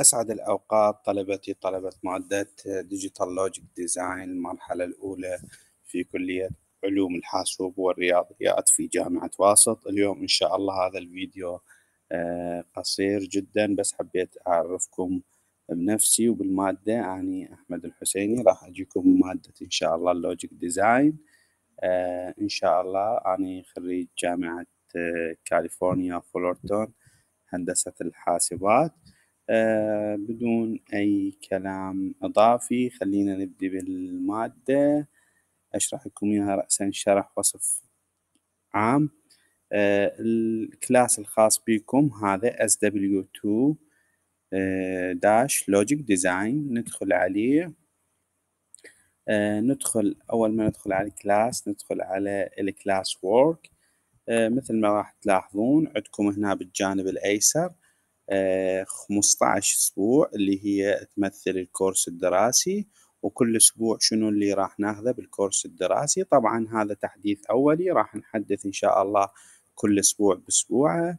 أسعد الأوقات طلبتي طلبة معدات ديجيتال لوجيك ديزاين المرحلة الأولى في كلية علوم الحاسوب والرياضيات في جامعة واسط اليوم إن شاء الله هذا الفيديو آه، قصير جدا بس حبيت أعرفكم بنفسي وبالمادة أني أحمد الحسيني راح أجيكم مادة إن شاء الله اللوجيك آه، ديزاين إن شاء الله أني خريج جامعة آه، كاليفورنيا فلورتون هندسة الحاسبات آه، بدون أي كلام إضافي خلينا نبدي بالمادة أشرح لكم إياها رأسا شرح وصف عام آه، الكلاس الخاص بكم هذا SW2 داش لوجيك ديزاين ندخل عليه آه، ندخل أول ما ندخل على الكلاس ندخل على الكلاس وورك مثل ما راح تلاحظون عندكم هنا بالجانب الأيسر 15 آه، اسبوع اللي هي تمثل الكورس الدراسي وكل اسبوع شنو اللي راح ناخذه بالكورس الدراسي طبعا هذا تحديث اولي راح نحدث ان شاء الله كل اسبوع باسبوعه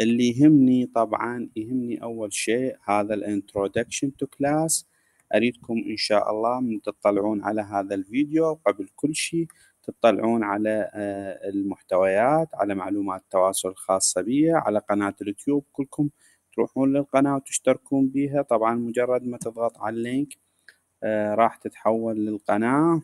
اللي يهمني طبعا يهمني اول شيء هذا الانترودكشن تو كلاس اريدكم ان شاء الله من تطلعون على هذا الفيديو قبل كل شيء تطلعون على آه، المحتويات على معلومات التواصل الخاصة بي على قناة اليوتيوب كلكم تروحون للقناة وتشتركون بيها طبعا مجرد ما تضغط على اللينك آه، راح تتحول للقناة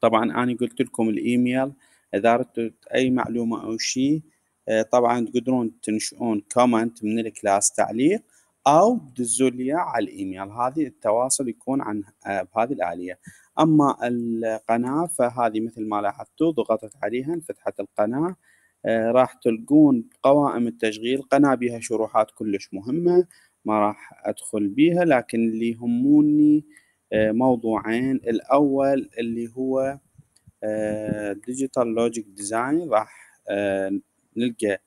طبعا أنا قلت لكم الإيميل إذا ردتوا أي معلومة أو شيء آه، طبعا تقدرون تنشئون كومنت من الكلاس تعليق أو تدزوا على الإيميل هذه التواصل يكون عن آه، بهذه الآلية أما القناة فهذه مثل ما لاحظتوا ضغطت عليها انفتحت القناة آه، راح تلقون قوائم التشغيل قناة بها شروحات كلش مهمة ما راح أدخل بيها لكن اللي يهموني آه، موضوعين الأول اللي هو ديجيتال لوجيك ديزاين راح آه، نلقى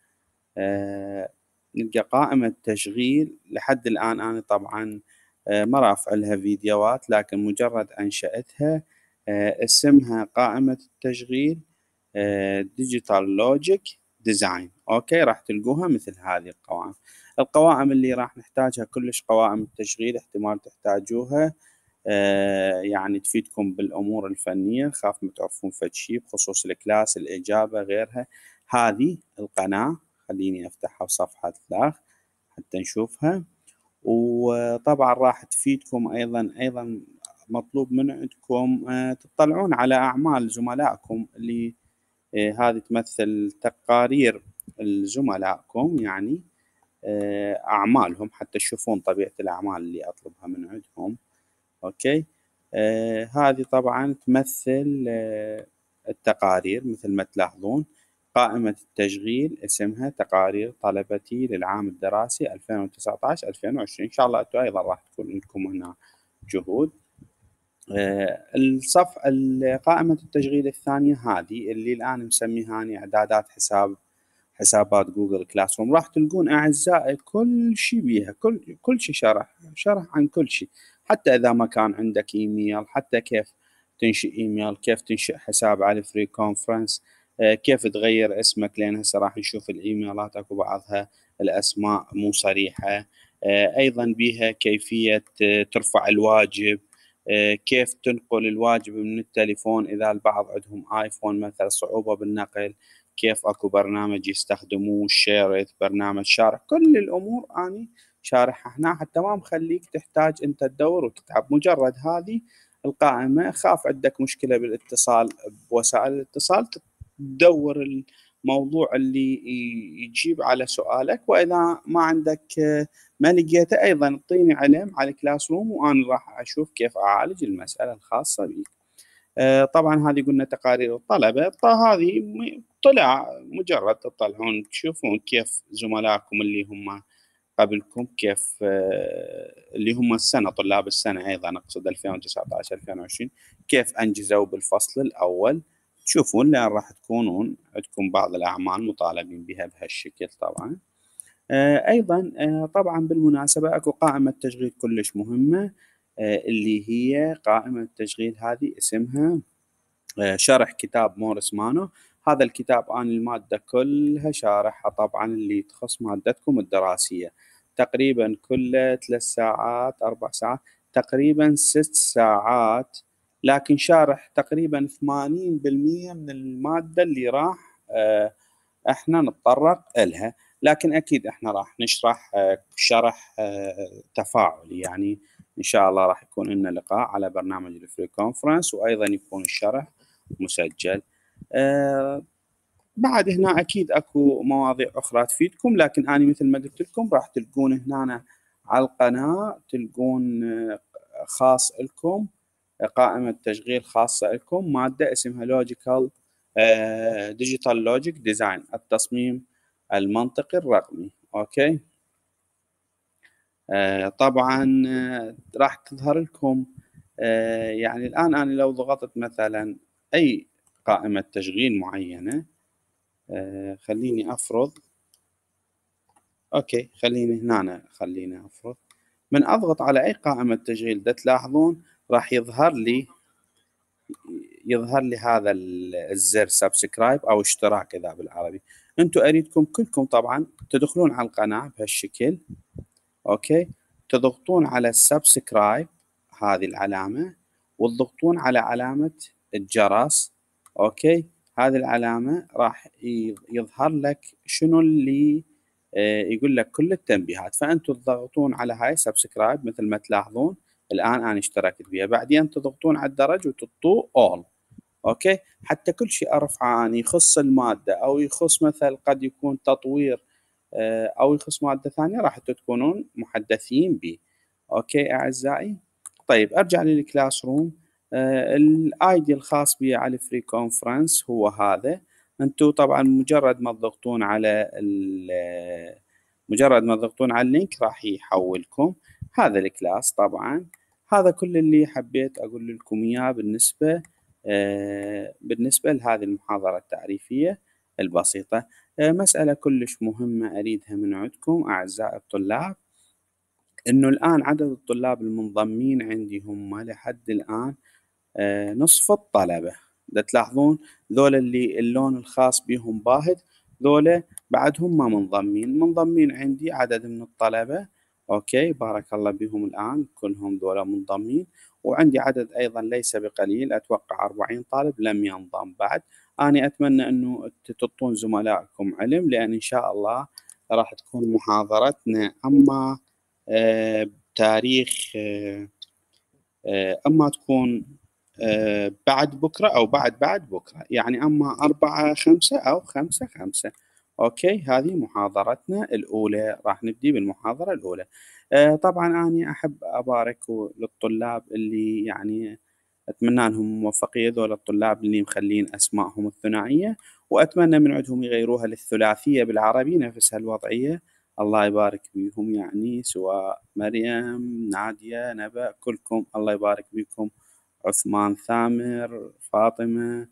نلقى قائمة تشغيل لحد الآن أنا طبعا ما رافع لها فيديوهات لكن مجرد أنشأتها اسمها قائمة التشغيل ديجيتال لوجيك ديزاين اوكي راح تلقوها مثل هذه القوائم القوائم اللي راح نحتاجها كلش قوائم التشغيل احتمال تحتاجوها آه يعني تفيدكم بالامور الفنيه خاف ما تعرفون فد شيء بخصوص الكلاس الاجابه غيرها هذه القناه خليني افتحها بصفحه ثلاث حتى نشوفها وطبعا راح تفيدكم ايضا ايضا مطلوب من عندكم آه تطلعون على اعمال زملائكم اللي إيه، هذه تمثل تقارير زملائكم يعني إيه، اعمالهم حتى تشوفون طبيعه الاعمال اللي اطلبها من عندهم اوكي إيه، هذه طبعا تمثل التقارير مثل ما تلاحظون قائمة التشغيل اسمها تقارير طلبتي للعام الدراسي 2019 2020 إن شاء الله أنتم أيضا راح تكون عندكم هنا جهود آه، الصف قائمة التشغيل الثانية هذه اللي الآن مسميها أنا إعدادات حساب حسابات جوجل كلاس روم راح تلقون أعزائي كل شيء بيها كل كل شيء شرح شرح عن كل شيء حتى إذا ما كان عندك إيميل حتى كيف تنشئ إيميل كيف تنشئ حساب على فري كونفرنس آه، كيف تغير اسمك لأن هسه راح نشوف الإيميلات أكو بعضها الأسماء مو صريحة آه، أيضا بيها كيفية ترفع الواجب آه، كيف تنقل الواجب من التليفون اذا البعض عندهم ايفون مثلا صعوبه بالنقل كيف اكو برنامج يستخدموه شيرت برنامج شارح كل الامور اني شارحها هنا حتى ما مخليك تحتاج انت تدور وتتعب مجرد هذه القائمه خاف عندك مشكله بالاتصال بوسائل الاتصال تدور الموضوع اللي يجيب على سؤالك واذا ما عندك آه، ما لقيته ايضا اعطيني علم على كلاس روم وانا راح اشوف كيف اعالج المساله الخاصه بي آه، طبعا هذه قلنا تقارير الطلبه هذه طلع مجرد تطلعون تشوفون كيف زملائكم اللي هم قبلكم كيف آه، اللي هم السنه طلاب السنه ايضا اقصد 2019 2020 كيف انجزوا بالفصل الاول تشوفون لان راح تكونون عندكم بعض الاعمال مطالبين بها بهالشكل طبعا آه، ايضا آه، طبعا بالمناسبه اكو قائمه تشغيل كلش مهمه آه، اللي هي قائمه التشغيل هذه اسمها شرح كتاب موريس مانو هذا الكتاب انا الماده كلها شارحها طبعا اللي تخص مادتكم الدراسيه تقريبا كل ثلاث ساعات اربع ساعات تقريبا ست ساعات لكن شارح تقريبا 80% من الماده اللي راح احنا نتطرق الها لكن اكيد احنا راح نشرح آه، شرح آه، تفاعلي يعني ان شاء الله راح يكون لنا لقاء على برنامج الفري كونفرنس وايضا يكون الشرح مسجل آه، بعد هنا اكيد اكو مواضيع اخرى تفيدكم لكن انا مثل ما قلت لكم راح تلقون هنا على القناه تلقون خاص لكم قائمه تشغيل خاصه لكم ماده اسمها لوجيكال ديجيتال لوجيك ديزاين التصميم المنطق الرقمي اوكي آه، طبعا آه، راح تظهر لكم آه، يعني الان انا لو ضغطت مثلا اي قائمة تشغيل معينة خليني افرض اوكي خليني هنا خليني افرض من اضغط على اي قائمة تشغيل ده تلاحظون راح يظهر لي يظهر لي هذا الزر سبسكرايب او اشتراك اذا بالعربي انتم اريدكم كلكم طبعا تدخلون على القناه بهالشكل اوكي تضغطون على سبسكرايب هذه العلامه وتضغطون على علامه الجرس اوكي هذه العلامه راح يظهر لك شنو اللي آه، يقول لك كل التنبيهات فانتم تضغطون على هاي سبسكرايب مثل ما تلاحظون الان انا اشتركت بها بعدين تضغطون على الدرج وتضغطوا اول اوكي حتى كل شيء ارفعه انا يخص الماده او يخص مثلا قد يكون تطوير آه، او يخص ماده ثانيه راح تكونون محدثين به اوكي اعزائي طيب ارجع للكلاس روم آه، الاي دي الخاص بي على الفري كونفرنس هو هذا انتم طبعا مجرد ما تضغطون على آه، مجرد ما تضغطون على اللينك راح يحولكم هذا الكلاس طبعا هذا كل اللي حبيت اقول لكم اياه بالنسبه آه، بالنسبة لهذه المحاضرة التعريفية البسيطة آه، مسألة كلش مهمة أريدها من عندكم أعزائي الطلاب أنه الآن عدد الطلاب المنضمين عندي هم لحد الآن آه، نصف الطلبة دا تلاحظون ذول اللي اللون الخاص بهم باهت ذولا بعدهم ما منضمين منضمين عندي عدد من الطلبة أوكي بارك الله بهم الآن كلهم ذولا منضمين وعندي عدد أيضا ليس بقليل أتوقع 40 طالب لم ينضم بعد أنا أتمنى أنه تعطون زملائكم علم لأن إن شاء الله راح تكون محاضرتنا أما آه، بتاريخ آه، آه، أما تكون بعد بكرة أو بعد بعد بكرة يعني أما أربعة خمسة أو خمسة خمسة اوكي هذه محاضرتنا الاولى راح نبدي بالمحاضره الاولى آه طبعا اني احب ابارك للطلاب اللي يعني اتمنى لهم موفقيه ذول الطلاب اللي مخلين اسمائهم الثنائيه واتمنى من عندهم يغيروها للثلاثيه بالعربي نفس هالوضعيه الله يبارك بيهم يعني سواء مريم ناديه نبأ كلكم الله يبارك بيكم عثمان ثامر فاطمه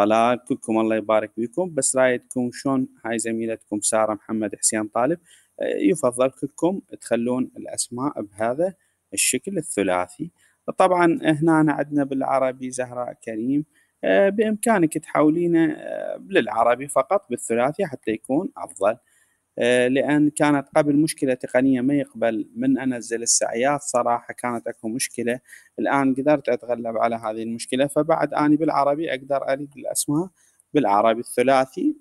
طلال كلكم الله يبارك بكم بس رايتكم شلون هاي زميلتكم ساره محمد حسين طالب آه، يفضل كلكم تخلون الاسماء بهذا الشكل الثلاثي طبعا هنا عندنا بالعربي زهراء كريم آه، بامكانك تحولينه آه، للعربي فقط بالثلاثي حتى يكون افضل آه، لان كانت قبل مشكله تقنيه ما يقبل من انزل السعيات صراحه كانت اكو مشكله الان قدرت اتغلب على هذه المشكله فبعد اني بالعربي اقدر اريد الاسماء بالعربي الثلاثي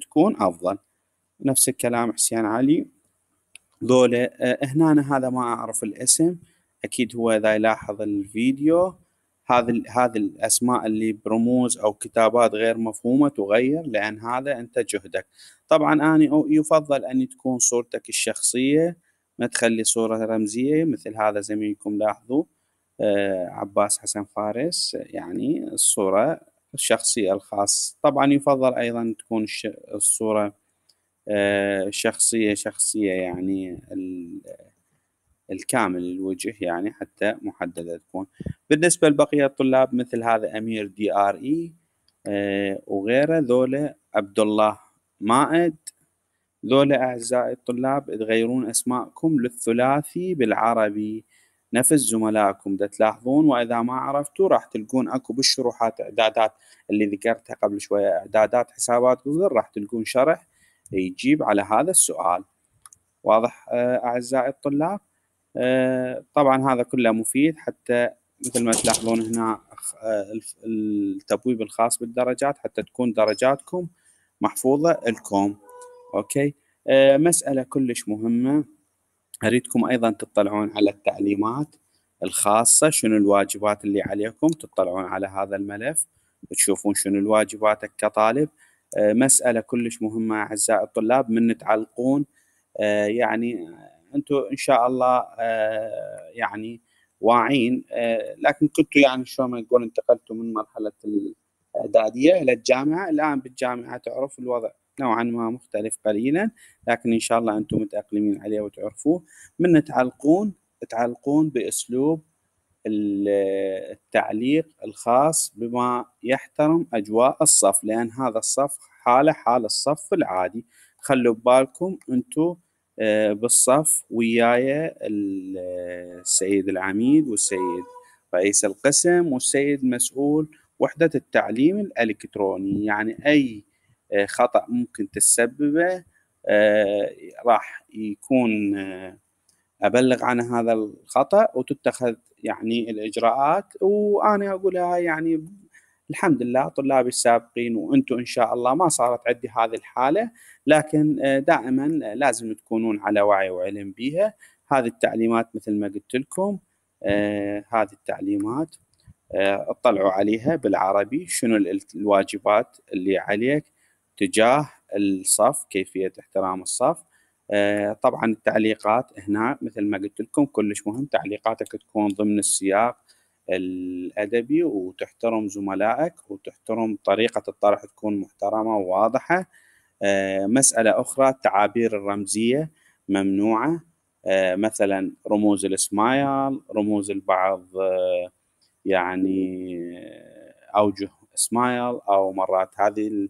تكون افضل نفس الكلام حسين علي ذولا آه، هنا هذا ما اعرف الاسم اكيد هو اذا يلاحظ الفيديو هذه هذه الاسماء اللي برموز او كتابات غير مفهومه تغير لان هذا انت جهدك طبعا انا يفضل ان تكون صورتك الشخصيه ما تخلي صوره رمزيه مثل هذا زميلكم لاحظوا آه عباس حسن فارس يعني الصوره الشخصيه الخاص طبعا يفضل ايضا تكون الصوره آه شخصيه شخصيه يعني الكامل الوجه يعني حتى محددة تكون بالنسبة لبقية الطلاب مثل هذا أمير دي آر إي آه، وغيره ذولا عبد الله مائد ذولا أعزائي الطلاب تغيرون أسماءكم للثلاثي بالعربي نفس زملائكم دا تلاحظون وإذا ما عرفتوا راح تلقون أكو بالشروحات إعدادات اللي ذكرتها قبل شوية إعدادات حسابات جوجل راح تلقون شرح يجيب على هذا السؤال واضح آه، أعزائي الطلاب آه، طبعا هذا كله مفيد حتى مثل ما تلاحظون هنا آه، التبويب الخاص بالدرجات حتى تكون درجاتكم محفوظة لكم أوكي آه، مسألة كلش مهمة أريدكم أيضا تطلعون على التعليمات الخاصة شنو الواجبات اللي عليكم تطلعون على هذا الملف وتشوفون شنو الواجباتك كطالب مسألة كلش مهمة أعزائي الطلاب من تعلقون يعني انتم ان شاء الله آه، يعني واعين آه، لكن كنتوا يعني شو ما نقول انتقلتوا من مرحله الاعداديه الى الجامعه الان بالجامعه تعرف الوضع نوعا ما مختلف قليلا لكن ان شاء الله انتم متاقلمين عليه وتعرفوه من تعلقون تعلقون باسلوب التعليق الخاص بما يحترم اجواء الصف لان هذا الصف حاله حال الصف العادي خلوا ببالكم انتم آه، بالصف وياي السيد العميد والسيد رئيس القسم والسيد مسؤول وحدة التعليم الإلكتروني يعني أي آه، خطأ ممكن تسببه آه، راح يكون أبلغ عن هذا الخطأ وتتخذ يعني الإجراءات وأنا أقولها يعني الحمد لله طلابي السابقين وانتم ان شاء الله ما صارت عندي هذه الحاله لكن آه، دائما آه، لازم تكونون على وعي وعلم بيها هذه التعليمات مثل ما قلت لكم آه، هذه التعليمات اطلعوا عليها بالعربي شنو الواجبات اللي عليك تجاه الصف كيفيه احترام الصف طبعا التعليقات هنا مثل ما قلت لكم كلش مهم تعليقاتك تكون ضمن السياق الادبي وتحترم زملائك وتحترم طريقه الطرح تكون محترمه وواضحه آه، مساله اخرى التعابير الرمزيه ممنوعه آه، مثلا رموز الاسمايل رموز البعض آه، يعني اوجه اسمايل او مرات هذه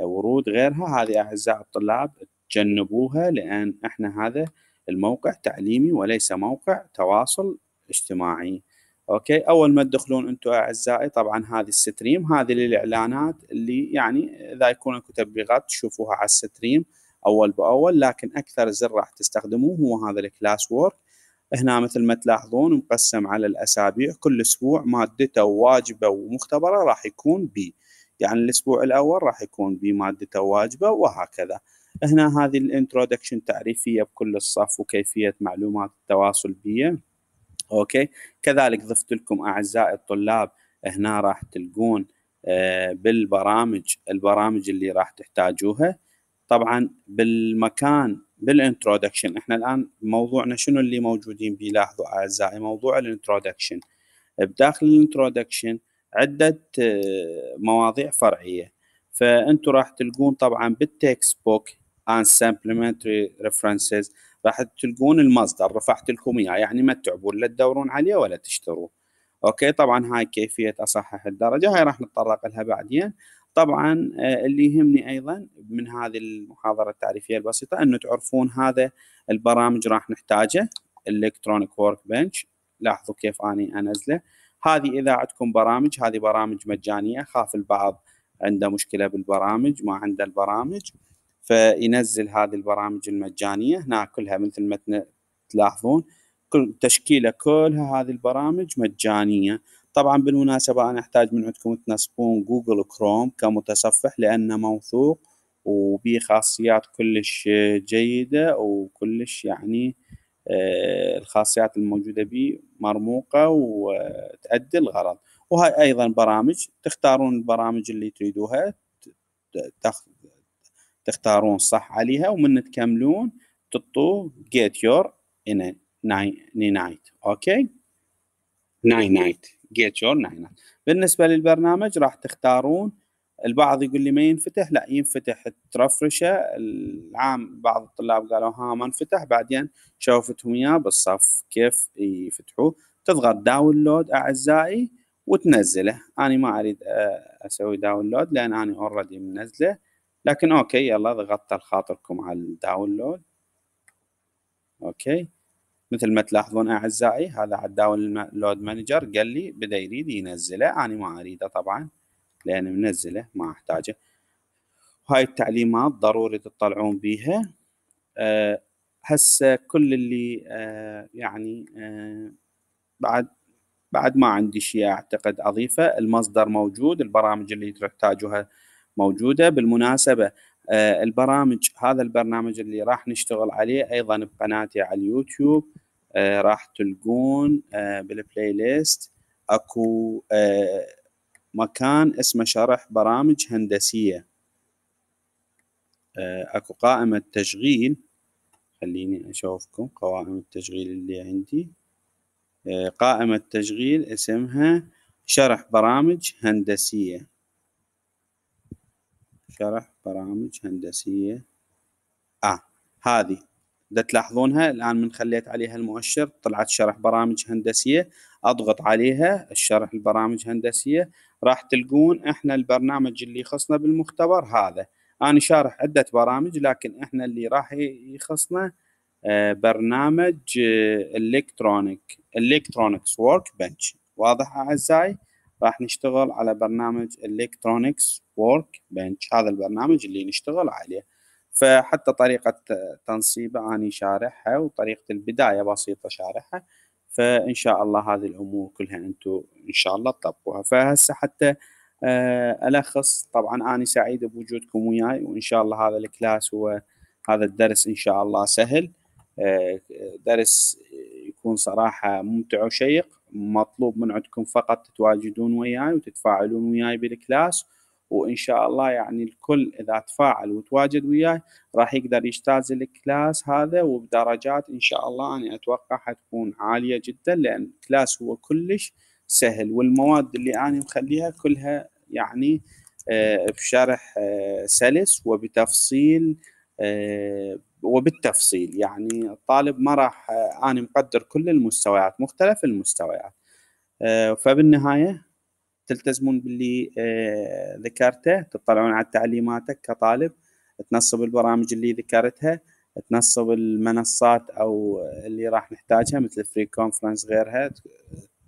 الورود غيرها هذه اعزائي الطلاب تجنبوها لان احنا هذا الموقع تعليمي وليس موقع تواصل اجتماعي اوكي اول ما تدخلون انتم اعزائي طبعا هذه الستريم هذه للاعلانات اللي يعني اذا يكون اكو تبليغات تشوفوها على الستريم اول باول لكن اكثر زر راح تستخدموه هو هذا الكلاس وورك هنا مثل ما تلاحظون مقسم على الاسابيع كل اسبوع مادته واجبه ومختبره راح يكون بي يعني الاسبوع الاول راح يكون بي مادته واجبه وهكذا هنا هذه الانترودكشن تعريفيه بكل الصف وكيفيه معلومات التواصل بيه اوكي كذلك ضفت لكم اعزائي الطلاب هنا راح تلقون آه، بالبرامج البرامج اللي راح تحتاجوها طبعا بالمكان بالانترودكشن احنا الان موضوعنا شنو اللي موجودين بيه لاحظوا اعزائي موضوع الانترودكشن بداخل الانترودكشن عده آه، مواضيع فرعيه فانتوا راح تلقون طبعا بالتكست بوك and supplementary references راح تلقون المصدر رفعت لكم اياه يعني ما تتعبون لا تدورون عليه ولا تشتروه اوكي طبعا هاي كيفيه اصحح الدرجه هاي راح نتطرق لها بعدين طبعا آه، اللي يهمني ايضا من هذه المحاضره التعريفيه البسيطه انه تعرفون هذا البرامج راح نحتاجه الكترونيك ورك بنش لاحظوا كيف اني انزله هذه اذا عندكم برامج هذه برامج مجانيه خاف البعض عنده مشكله بالبرامج ما عنده البرامج فينزل هذه البرامج المجانيه هنا كلها مثل ما تلاحظون كل تشكيله كلها هذه البرامج مجانيه طبعا بالمناسبه انا احتاج من عندكم تنصبون جوجل كروم كمتصفح لانه موثوق وبيه خاصيات كلش جيده وكلش يعني آه، الخاصيات الموجوده به مرموقه وتأدي الغرض وهاي ايضا برامج تختارون البرامج اللي تريدوها تختارون صح عليها ومن تكملون تطو get your in night اوكي ناين نايت get your nine night بالنسبه للبرنامج راح تختارون البعض يقول لي ما ينفتح لا ينفتح ترفرشه العام بعض الطلاب قالوا ها ما انفتح بعدين شوفتهم اياه بالصف كيف يفتحوه تضغط داونلود اعزائي وتنزله انا ما اريد اسوي داونلود لان انا اوريدي منزله لكن اوكي يلا ضغطت خاطركم على الداونلود اوكي مثل ما تلاحظون اعزائي هذا على الداونلود مانجر قال لي بدا يريد ينزله انا يعني ما اريده طبعا لان منزله ما احتاجه هاي التعليمات ضروري تطلعون بيها أه هسه كل اللي أه يعني أه بعد بعد ما عندي شيء اعتقد اضيفه المصدر موجود البرامج اللي تحتاجوها موجوده بالمناسبه آه، البرامج هذا البرنامج اللي راح نشتغل عليه ايضا بقناتي على اليوتيوب آه، راح تلقون آه، بالبلاي ليست اكو مكان اسمه شرح برامج هندسيه اكو قائمه تشغيل خليني اشوفكم قوائم التشغيل اللي عندي قائمه تشغيل اسمها شرح برامج هندسيه شرح برامج هندسية آه هذه دا تلاحظونها الآن من خليت عليها المؤشر طلعت شرح برامج هندسية أضغط عليها الشرح البرامج هندسية راح تلقون إحنا البرنامج اللي يخصنا بالمختبر هذا أنا شارح عدة برامج لكن إحنا اللي راح يخصنا آه، برنامج الكترونيك الكترونيكس ورك بنش واضح أعزائي؟ راح نشتغل على برنامج الكترونكس وورك بنش هذا البرنامج اللي نشتغل عليه فحتى طريقة تنصيبه أني شارحها وطريقة البداية بسيطة شارحها فإن شاء الله هذه الأمور كلها انتو إن شاء الله تطبقوها فهسه حتى آه، ألخص طبعا أنا سعيد بوجودكم وياي وإن شاء الله هذا الكلاس هو هذا الدرس إن شاء الله سهل آه، درس يكون صراحة ممتع وشيق مطلوب من عندكم فقط تتواجدون وياي وتتفاعلون وياي بالكلاس وان شاء الله يعني الكل اذا تفاعل وتواجد وياي راح يقدر يجتاز الكلاس هذا وبدرجات ان شاء الله انا اتوقع حتكون عاليه جدا لان الكلاس هو كلش سهل والمواد اللي انا مخليها كلها يعني آه، بشرح آه، سلس وبتفصيل آه، وبالتفصيل يعني الطالب ما راح انا مقدر كل المستويات مختلف المستويات آه، فبالنهايه تلتزمون باللي آه، ذكرته تطلعون على تعليماتك كطالب تنصب البرامج اللي ذكرتها تنصب المنصات او اللي راح نحتاجها مثل فري كونفرنس غيرها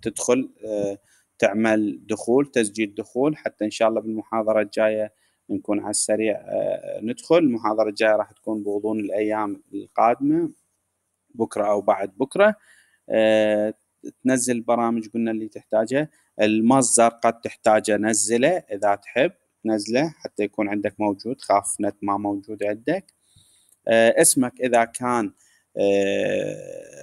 تدخل آه، تعمل دخول تسجيل دخول حتى ان شاء الله بالمحاضره الجايه نكون على السريع آه، ندخل المحاضرة الجاية راح تكون بغضون الأيام القادمة بكرة أو بعد بكرة آه، تنزل البرامج قلنا اللي تحتاجها المصدر قد تحتاجه نزله إذا تحب نزله حتى يكون عندك موجود خاف نت ما موجود عندك آه، اسمك إذا كان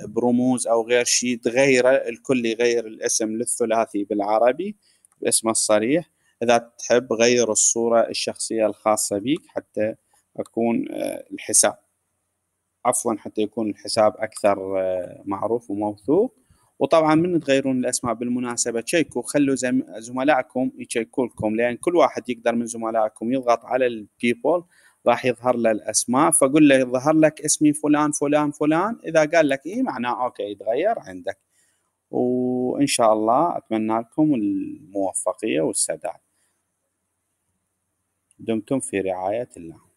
برموز أو غير شيء تغيره الكل يغير الاسم للثلاثي بالعربي باسمه الصريح إذا تحب غير الصورة الشخصية الخاصة بك حتى أكون آه، الحساب عفوا حتى يكون الحساب أكثر آه، معروف وموثوق وطبعا من تغيرون الاسماء بالمناسبه تشيكوا خلوا زملائكم يشيكوا لكم لان كل واحد يقدر من زملائكم يضغط على البيبول راح يظهر له الاسماء فقل له يظهر لك اسمي فلان فلان فلان اذا قال لك اي معناه اوكي يتغير عندك وان شاء الله اتمنى لكم الموفقيه والسداد دمتم في رعاية الله